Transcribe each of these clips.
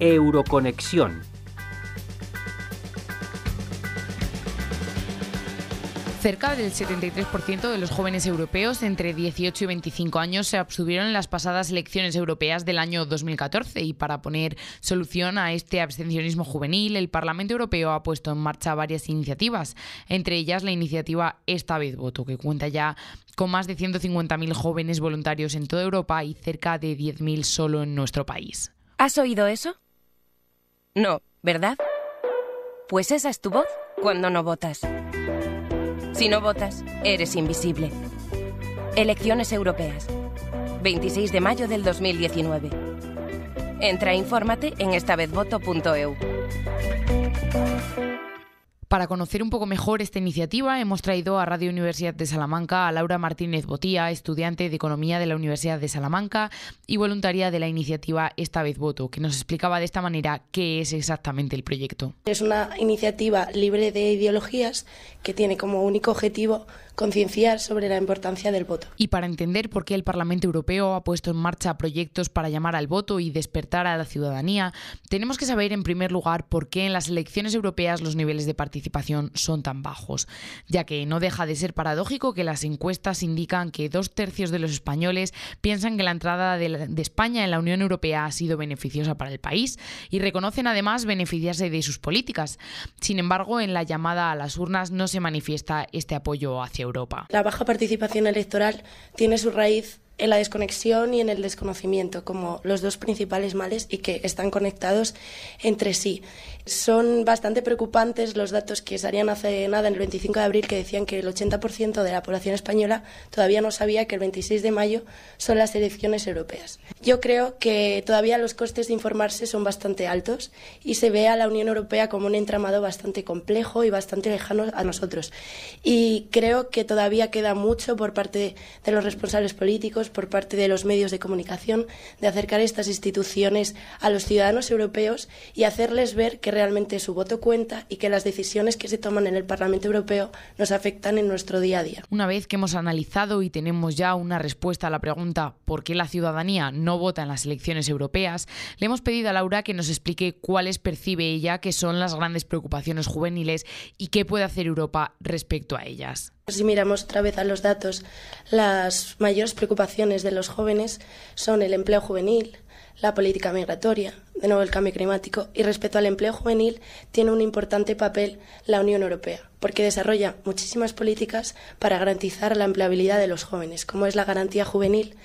Euroconexión. Cerca del 73% de los jóvenes europeos entre 18 y 25 años se abstuvieron en las pasadas elecciones europeas del año 2014 y para poner solución a este abstencionismo juvenil, el Parlamento Europeo ha puesto en marcha varias iniciativas, entre ellas la iniciativa Esta vez voto, que cuenta ya con más de 150.000 jóvenes voluntarios en toda Europa y cerca de 10.000 solo en nuestro país. ¿Has oído eso? No, ¿verdad? Pues esa es tu voz cuando no votas. Si no votas, eres invisible. Elecciones europeas. 26 de mayo del 2019. Entra e infórmate en estavezvoto.eu. Para conocer un poco mejor esta iniciativa, hemos traído a Radio Universidad de Salamanca a Laura Martínez Botía, estudiante de Economía de la Universidad de Salamanca y voluntaria de la iniciativa Esta vez Voto, que nos explicaba de esta manera qué es exactamente el proyecto. Es una iniciativa libre de ideologías que tiene como único objetivo concienciar sobre la importancia del voto. Y para entender por qué el Parlamento Europeo ha puesto en marcha proyectos para llamar al voto y despertar a la ciudadanía, tenemos que saber en primer lugar por qué en las elecciones europeas los niveles de participación son tan bajos, ya que no deja de ser paradójico que las encuestas indican que dos tercios de los españoles piensan que la entrada de, de España en la Unión Europea ha sido beneficiosa para el país y reconocen además beneficiarse de sus políticas. Sin embargo, en la llamada a las urnas no se manifiesta este apoyo hacia la baja participación electoral tiene su raíz en la desconexión y en el desconocimiento como los dos principales males y que están conectados entre sí. Son bastante preocupantes los datos que salían hace nada, en el 25 de abril, que decían que el 80% de la población española todavía no sabía que el 26 de mayo son las elecciones europeas. Yo creo que todavía los costes de informarse son bastante altos y se ve a la Unión Europea como un entramado bastante complejo y bastante lejano a nosotros. Y creo que todavía queda mucho por parte de los responsables políticos, por parte de los medios de comunicación de acercar estas instituciones a los ciudadanos europeos y hacerles ver que realmente su voto cuenta y que las decisiones que se toman en el Parlamento Europeo nos afectan en nuestro día a día. Una vez que hemos analizado y tenemos ya una respuesta a la pregunta ¿por qué la ciudadanía no vota en las elecciones europeas? Le hemos pedido a Laura que nos explique cuáles percibe ella que son las grandes preocupaciones juveniles y qué puede hacer Europa respecto a ellas. Si miramos otra vez a los datos, las mayores preocupaciones de los jóvenes son el empleo juvenil, la política migratoria, de nuevo el cambio climático y respecto al empleo juvenil tiene un importante papel la Unión Europea, porque desarrolla muchísimas políticas para garantizar la empleabilidad de los jóvenes, como es la garantía juvenil,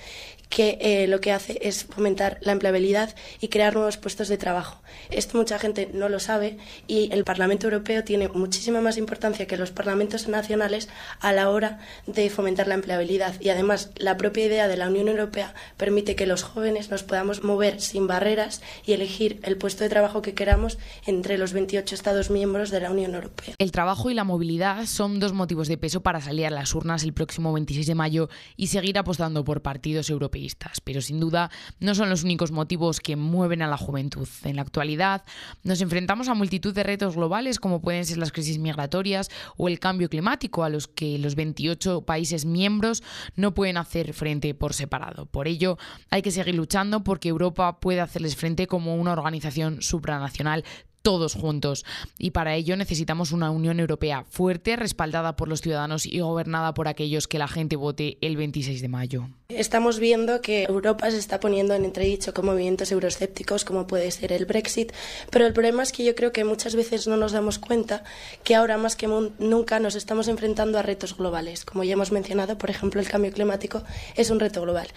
que eh, lo que hace es fomentar la empleabilidad y crear nuevos puestos de trabajo. Esto mucha gente no lo sabe y el Parlamento Europeo tiene muchísima más importancia que los parlamentos nacionales a la hora de fomentar la empleabilidad y además la propia idea de la Unión Europea permite que los jóvenes nos podamos mover sin barreras y el elegir el puesto de trabajo que queramos entre los 28 Estados miembros de la Unión Europea. El trabajo y la movilidad son dos motivos de peso para salir a las urnas el próximo 26 de mayo y seguir apostando por partidos europeístas, pero sin duda no son los únicos motivos que mueven a la juventud. En la actualidad nos enfrentamos a multitud de retos globales como pueden ser las crisis migratorias o el cambio climático a los que los 28 países miembros no pueden hacer frente por separado. Por ello hay que seguir luchando porque Europa puede hacerles frente como una organización supranacional todos juntos. Y para ello necesitamos una Unión Europea fuerte, respaldada por los ciudadanos y gobernada por aquellos que la gente vote el 26 de mayo. Estamos viendo que Europa se está poniendo en entredicho con movimientos euroscépticos como puede ser el Brexit, pero el problema es que yo creo que muchas veces no nos damos cuenta que ahora más que nunca nos estamos enfrentando a retos globales. Como ya hemos mencionado, por ejemplo, el cambio climático es un reto global.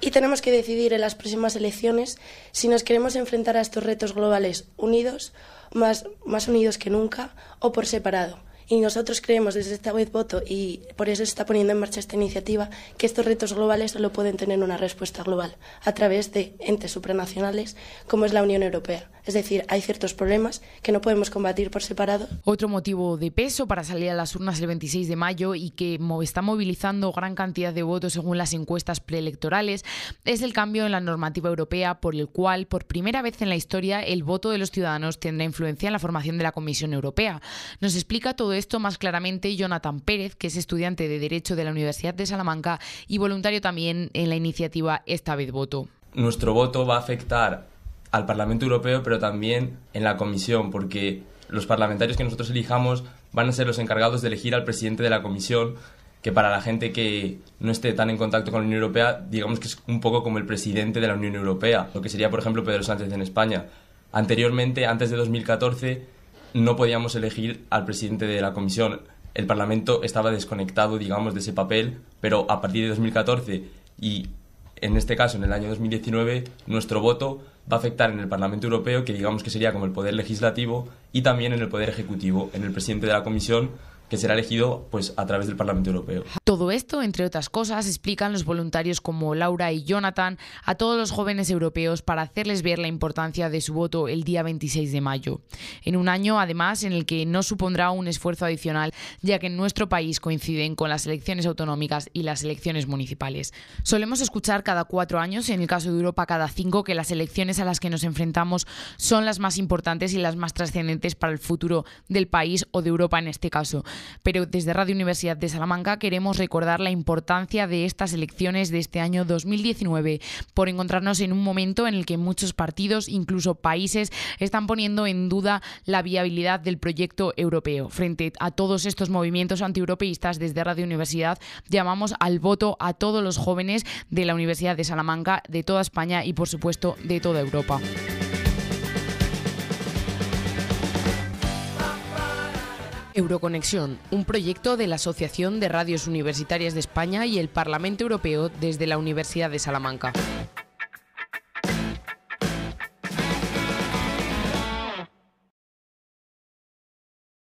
Y tenemos que decidir en las próximas elecciones si nos queremos enfrentar a estos retos globales unidos más, más unidos que nunca o por separado, y nosotros creemos desde esta web voto, y por eso se está poniendo en marcha esta iniciativa, que estos retos globales solo pueden tener una respuesta global a través de entes supranacionales como es la Unión Europea. Es decir, hay ciertos problemas que no podemos combatir por separado. Otro motivo de peso para salir a las urnas el 26 de mayo y que está movilizando gran cantidad de votos según las encuestas preelectorales es el cambio en la normativa europea por el cual, por primera vez en la historia, el voto de los ciudadanos tendrá influencia en la formación de la Comisión Europea. Nos explica todo esto más claramente Jonathan Pérez, que es estudiante de Derecho de la Universidad de Salamanca y voluntario también en la iniciativa Esta vez voto. Nuestro voto va a afectar al Parlamento Europeo, pero también en la Comisión, porque los parlamentarios que nosotros elijamos van a ser los encargados de elegir al presidente de la Comisión, que para la gente que no esté tan en contacto con la Unión Europea, digamos que es un poco como el presidente de la Unión Europea, lo que sería, por ejemplo, Pedro Sánchez en España. Anteriormente, antes de 2014, no podíamos elegir al presidente de la comisión. El Parlamento estaba desconectado, digamos, de ese papel, pero a partir de 2014 y en este caso en el año 2019, nuestro voto va a afectar en el Parlamento Europeo, que digamos que sería como el poder legislativo, y también en el poder ejecutivo, en el presidente de la comisión, que será elegido pues a través del Parlamento Europeo. Todo esto, entre otras cosas, explican los voluntarios como Laura y Jonathan a todos los jóvenes europeos para hacerles ver la importancia de su voto el día 26 de mayo. En un año, además, en el que no supondrá un esfuerzo adicional, ya que en nuestro país coinciden con las elecciones autonómicas y las elecciones municipales. Solemos escuchar cada cuatro años, en el caso de Europa cada cinco, que las elecciones a las que nos enfrentamos son las más importantes y las más trascendentes para el futuro del país o de Europa en este caso pero desde Radio Universidad de Salamanca queremos recordar la importancia de estas elecciones de este año 2019 por encontrarnos en un momento en el que muchos partidos, incluso países, están poniendo en duda la viabilidad del proyecto europeo. Frente a todos estos movimientos antieuropeístas desde Radio Universidad, llamamos al voto a todos los jóvenes de la Universidad de Salamanca, de toda España y por supuesto de toda Europa. Euroconexión, un proyecto de la Asociación de Radios Universitarias de España y el Parlamento Europeo desde la Universidad de Salamanca.